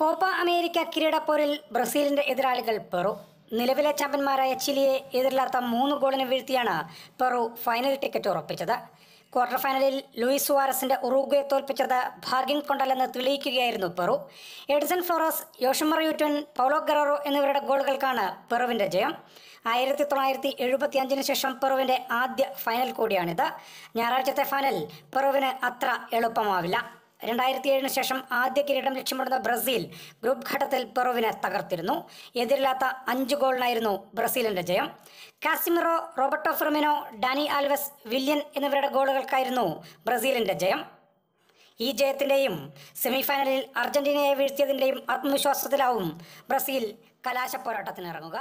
Copa America കിരീടപ്പോരിൽ ബ്രസീലിന്റെ എതിരാളികൾ Peru നിലവിലെ ചാമ്പ്യന്മാരായ ചിലിയെ എതിരില്ലാത്ത മൂന്ന് ഗോളിന് വീഴ്ത്തിയാണ് പെറു ഫൈനൽ ടിക്കറ്റ് ഉറപ്പിച്ചത് ക്വാർട്ടർ ഫൈനലിൽ ലൂയിസ് വാരസിന്റെ ഉറുഗ്വയെ തോൽപ്പിച്ചത് ഭാഗ്യം കൊണ്ടല്ലെന്ന് തെളിയിക്കുകയായിരുന്നു Peru Edson Flores Yoshimar Yotun Paolo Guerrero എന്നിവരുടെ ഗോളുകൾക്കാണ് പെറുവിന്റെ ജയം ആയിരത്തി തൊള്ളായിരത്തി എഴുപത്തി അഞ്ചിന് ശേഷം പെറുവിന്റെ ആദ്യ ഫൈനൽ കൂടിയാണിത് ഞായറാഴ്ചത്തെ ഫൈനൽ പെറുവിന് അത്ര എളുപ്പമാവില്ല രണ്ടായിരത്തി ഏഴിന് ശേഷം ആദ്യ കിരീടം ലക്ഷ്യമിടുന്ന ബ്രസീൽ ഗ്രൂപ്പ് ഘട്ടത്തിൽ പെറുവിനെ തകർത്തിരുന്നു എതിരില്ലാത്ത അഞ്ച് ഗോളിനായിരുന്നു ബ്രസീലിന്റെ ജയം Casemiro Roberto Firmino Dani Alves Willian എന്നിവരുടെ ഗോളുകൾക്കായിരുന്നു ബ്രസീലിന്റെ ജയം ഈ ജയത്തിൻ്റെയും സെമിഫൈനലിൽ അർജന്റീനയെ വീഴ്ത്തിയതിൻ്റെയും ആത്മവിശ്വാസത്തിലാവും ബ്രസീൽ കലാശപ്പോരാട്ടത്തിനിറങ്ങുക